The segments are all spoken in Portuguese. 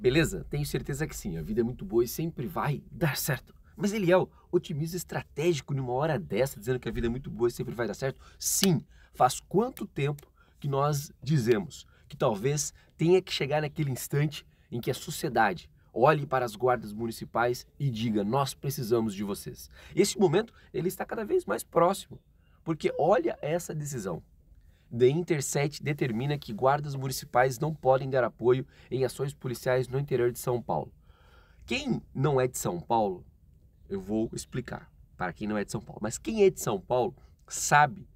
Beleza? Tenho certeza que sim, a vida é muito boa e sempre vai dar certo. Mas Eliel, é otimismo estratégico numa hora dessa, dizendo que a vida é muito boa e sempre vai dar certo? Sim. Faz quanto tempo que nós dizemos que talvez tenha que chegar naquele instante em que a sociedade olhe para as guardas municipais e diga: "Nós precisamos de vocês". Esse momento ele está cada vez mais próximo, porque olha essa decisão. The Intercept determina que guardas municipais não podem dar apoio em ações policiais no interior de São Paulo. Quem não é de São Paulo, eu vou explicar para quem não é de São Paulo, mas quem é de São Paulo sabe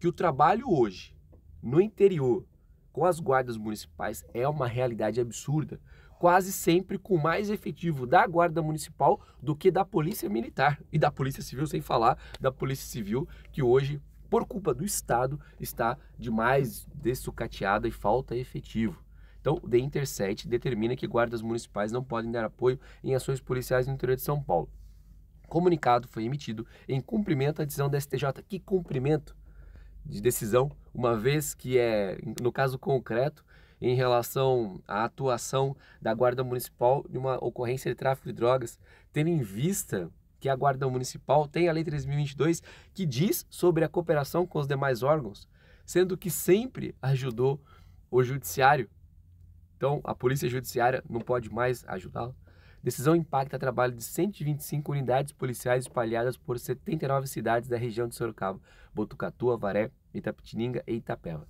que o trabalho hoje no interior com as guardas municipais é uma realidade absurda, quase sempre com mais efetivo da Guarda Municipal do que da Polícia Militar e da Polícia Civil, sem falar da Polícia Civil, que hoje por culpa do Estado, está demais dessucateada e falta efetivo. Então, o Intercept determina que guardas municipais não podem dar apoio em ações policiais no interior de São Paulo. comunicado foi emitido em cumprimento à decisão da STJ. Que cumprimento de decisão, uma vez que é, no caso concreto, em relação à atuação da Guarda Municipal de uma ocorrência de tráfico de drogas, tendo em vista que é a Guarda Municipal, tem a Lei 3022 que diz sobre a cooperação com os demais órgãos, sendo que sempre ajudou o judiciário. Então, a Polícia Judiciária não pode mais ajudá-lo. Decisão impacta trabalho de 125 unidades policiais espalhadas por 79 cidades da região de Sorocaba, Botucatu, Avaré, Itapetininga e Itapeva.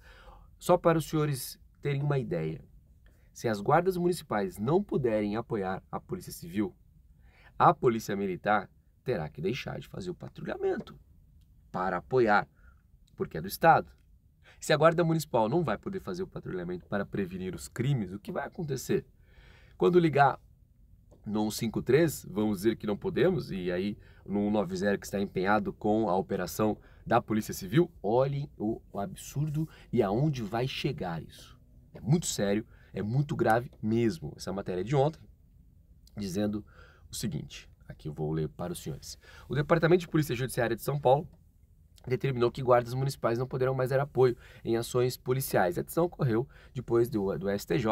Só para os senhores terem uma ideia, se as guardas municipais não puderem apoiar a Polícia Civil, a Polícia Militar terá que deixar de fazer o patrulhamento para apoiar, porque é do Estado. Se a Guarda Municipal não vai poder fazer o patrulhamento para prevenir os crimes, o que vai acontecer? Quando ligar no 153, vamos dizer que não podemos, e aí no 190 que está empenhado com a operação da Polícia Civil, olhem o, o absurdo e aonde vai chegar isso. É muito sério, é muito grave mesmo. Essa é matéria de ontem dizendo o seguinte: Aqui eu vou ler para os senhores. O Departamento de Polícia Judiciária de São Paulo determinou que guardas municipais não poderão mais dar apoio em ações policiais. A decisão ocorreu depois do, do STJ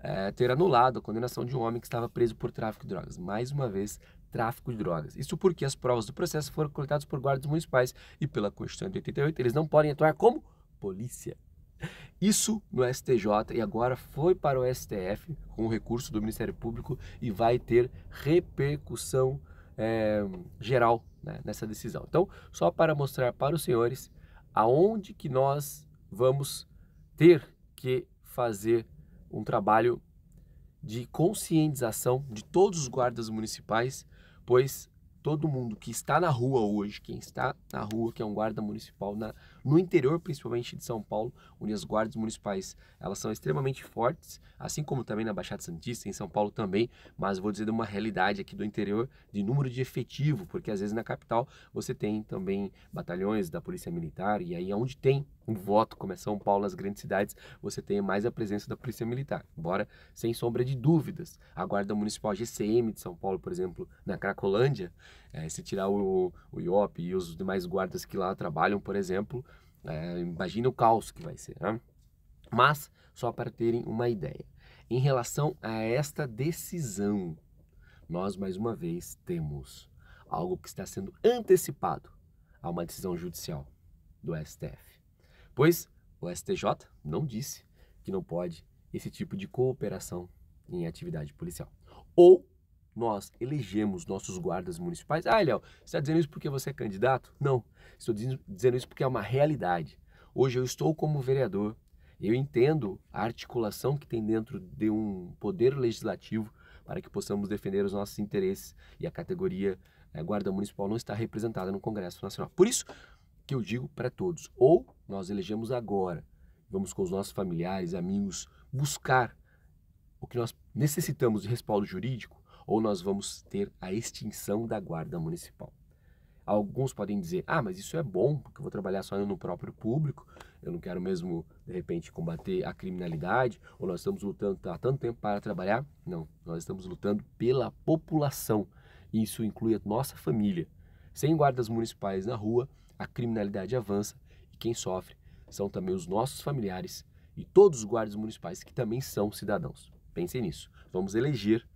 é, eh, ter anulado a condenação de um homem que estava preso por tráfico de drogas. Mais uma vez, tráfico de drogas. Isso porque as provas do processo foram coletadas por guardas municipais e pela Constituição de 88 eles não podem atuar como polícia. Isso no STJ e agora foi para o STF com o recurso do Ministério Público e vai ter repercussão é, geral né, nessa decisão. Então, só para mostrar para os senhores aonde que nós vamos ter que fazer um trabalho de conscientização de todos os guardas municipais, pois todo mundo que está na rua hoje, quem está na rua, que é um guarda municipal na no interior, principalmente de São Paulo, onde as guardas municipais elas são extremamente fortes, assim como também na Baixada Santista, em São Paulo também, mas vou dizer de uma realidade aqui do interior de número de efetivo, porque às vezes na capital você tem também batalhões da Polícia Militar, e aí onde tem um voto, como é São Paulo, nas grandes cidades, você tem mais a presença da Polícia Militar. Embora, sem sombra de dúvidas, a Guarda Municipal GCM de São Paulo, por exemplo, na Cracolândia, é, se tirar o, o IOP e os demais guardas que lá trabalham, por exemplo, é, imagina o caos que vai ser. Né? Mas, só para terem uma ideia, em relação a esta decisão, nós mais uma vez temos algo que está sendo antecipado a uma decisão judicial do STF. Pois o STJ não disse que não pode esse tipo de cooperação em atividade policial. Ou nós elegemos nossos guardas municipais. Ah, Léo, você está dizendo isso porque você é candidato? Não, estou dizendo isso porque é uma realidade. Hoje eu estou como vereador, eu entendo a articulação que tem dentro de um poder legislativo para que possamos defender os nossos interesses e a categoria né, guarda municipal não está representada no Congresso Nacional. Por isso que eu digo para todos, ou nós elegemos agora, vamos com os nossos familiares, amigos, buscar o que nós necessitamos de respaldo jurídico, ou nós vamos ter a extinção da guarda municipal. Alguns podem dizer, ah, mas isso é bom, porque eu vou trabalhar só no próprio público, eu não quero mesmo, de repente, combater a criminalidade, ou nós estamos lutando tá há tanto tempo para trabalhar. Não, nós estamos lutando pela população, e isso inclui a nossa família. Sem guardas municipais na rua, a criminalidade avança e quem sofre são também os nossos familiares e todos os guardas municipais que também são cidadãos. Pensem nisso. Vamos eleger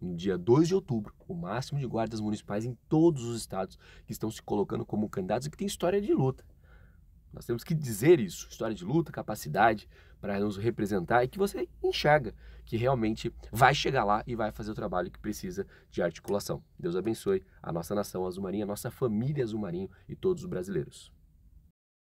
no dia 2 de outubro, o máximo de guardas municipais em todos os estados que estão se colocando como candidatos e que têm história de luta. Nós temos que dizer isso, história de luta, capacidade para nos representar e que você enxerga que realmente vai chegar lá e vai fazer o trabalho que precisa de articulação. Deus abençoe a nossa nação azul-marinho a nossa família azul-marinho e todos os brasileiros.